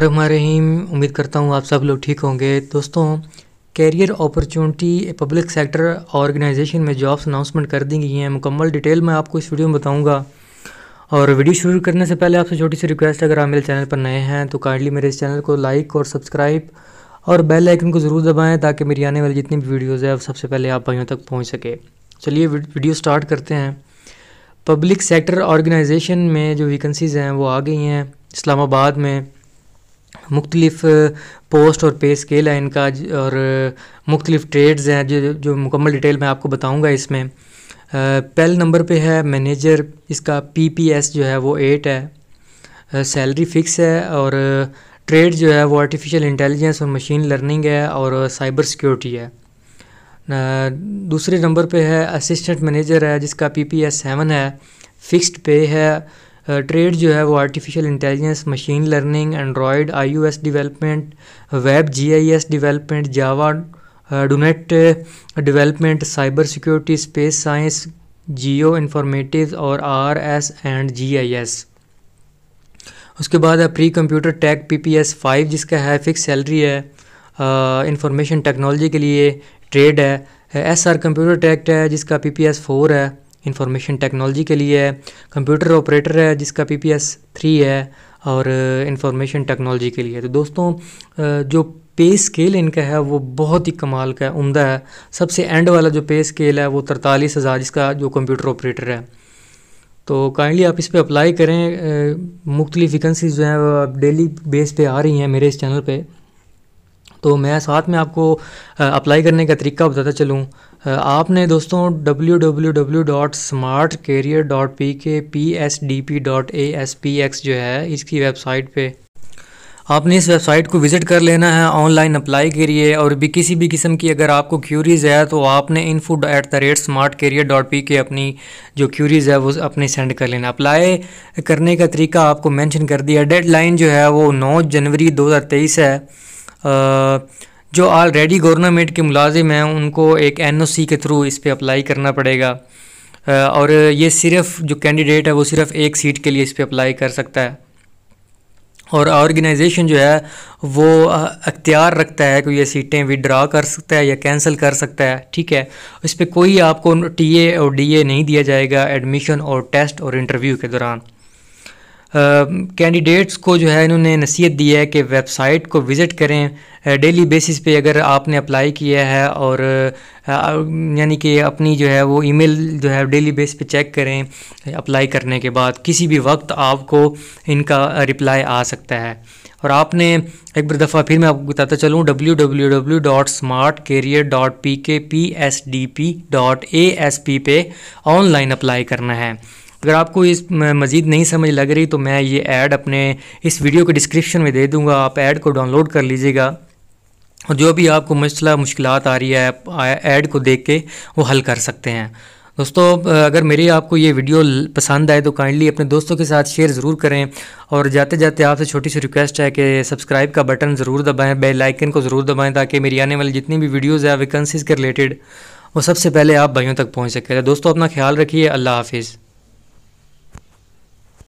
रहीम उम्मीद करता हूँ आप सब लोग ठीक होंगे दोस्तों career opportunity public sector organization में जॉब्स अनाउंसमेंट कर दी गई हैं मुकम्मल डिटेल मैं आपको इस वीडियो में बताऊँगा और वीडियो शुरू करने से पहले आपसे छोटी सी रिक्वेस्ट है अगर आप मेरे चैनल पर नए हैं तो काइंडली मेरे इस चैनल को लाइक और सब्सक्राइब और बेल आइकन को ज़रूर दबाएँ ताकि मेरी आने वाली जितनी भी वीडियोज़ है सबसे पहले आप भाइयों तक पहुँच सके चलिए वीडियो स्टार्ट करते हैं पब्लिक सेक्टर ऑर्गेनाइजेशन में जो वैकेंसीज़ हैं वो आ गई हैं इस्लामाबाद में मुख्तलिफ़ पोस्ट और पे स्केल है इनका और मुख्तलिफ़ ट्रेड्स हैं जो जो मुकम्मल डिटेल मैं आपको बताऊँगा इसमें पहले नंबर पर है मैनेजर इसका पी पी एस जो है वो एट है सैलरी फिक्स है और ट्रेड जो है वो आर्टिफिशियल इंटेलिजेंस और मशीन लर्निंग है और साइबर सिक्योरिटी है दूसरे नंबर पे है असिस्टेंट मैनेजर है जिसका पीपीएस सेवन है फिक्स्ड पे है ट्रेड uh, जो है वो artificial intelligence machine learning android I development web G development Java dotnet development cyber security space science geo informative और R S and G I S उसके बाद है pre computer tag P P S five जिसका है fix salary है information uh, technology के लिए trade है एस आर कंप्यूटर टैक्ट है जिसका पी पी एस फोर है इंफॉर्मेशन टेक्नोलॉजी के लिए है कंप्यूटर ऑपरेटर है जिसका पी पी एस थ्री है और इंफॉर्मेशन uh, टेक्नोलॉजी के लिए तो दोस्तों uh, जो पे स्केल इनका है वो बहुत ही कमाल का है उमदा है सबसे एंड वाला जो पे स्केल है वो तरतालीस हज़ार जिसका जो कंप्यूटर ऑपरेटर है तो काइंडली आप इस पर अप्लाई करें uh, मुख्तलि वैकेंसीज जो हैं वो डेली बेस पे आ रही हैं मेरे इस चैनल पे तो मैं साथ में आपको अप्लाई करने का तरीका बताता चलूँ आपने दोस्तों W W W dot smart career dot P K P S D P dot S P X जो है इसकी वेबसाइट पे आपने इस वेबसाइट को विज़िट कर लेना है ऑनलाइन अप्लाई के लिए और भी किसी भी किस्म की अगर आपको क्यूरीज़ है तो आपने info at the rate smart career dot P K अपनी जो क्यूरीज़ है वो अपने सेंड कर लेना अप्लाई करने का तरीका आपको मेंशन कर दिया डेडलाइन जो है वो नौ जनवरी 2023 है आ, जो ऑलरेडी गवर्नमेंट के मुलाजिम हैं उनको एक एन ओ सी के थ्रू इस पर अप्लाई करना पड़ेगा और ये सिर्फ जो कैंडिडेट है वो सिर्फ एक सीट के लिए इस पर अप्लाई कर सकता है और ऑर्गेनाइजेशन जो है वो अख्तियार रखता है कि ये सीटें विड्रा कर सकता है या कैंसिल कर सकता है ठीक है इस पर कोई आपको टीए और डीए नहीं दिया जाएगा एडमिशन और टेस्ट और इंटरव्यू के दौरान कैंडिडेट्स को जो है इन्होंने नसीहत दी है कि वेबसाइट को विज़िट करें डेली बेसिस पे अगर आपने अप्लाई किया है और यानी कि अपनी जो है वो ईमेल जो है डेली बेस पे चेक करें अप्लाई करने के बाद किसी भी वक्त आपको इनका रिप्लाई आ सकता है और आपने एक बार दफ़ा फिर मैं आपको बताता चलूँ W W W dot smart career dot P K P S D P dot A S P पे ऑनलाइन अप्लाई करना है अगर आपको इस मज़ीद नहीं समझ लग रही तो मैं ये ऐड अपने इस वीडियो के डिस्क्रिप्शन में दे दूँगा आप ऐड को डाउनलोड कर लीजिएगा और जो भी आपको मसला मुश्किल आ रही है आप ऐड को देख के वो हल कर सकते हैं दोस्तों अगर मेरी आपको ये वीडियो पसंद आए तो काइंडली अपने दोस्तों के साथ शेयर ज़रूर करें और जाते जाते आपसे छोटी सी रिक्वेस्ट है कि सब्सक्राइब का बटन ज़रूर दबाएं बेल आइकन को ज़रूर दबाएं ताकि मेरी आने वाली जितनी भी वीडियोज़ है वैकेंसीज़ के रिलेटेड वो सबसे पहले आप भाइयों तक पहुँच सकें दोस्तों अपना ख्याल रखिए अल्लाह हाफिज़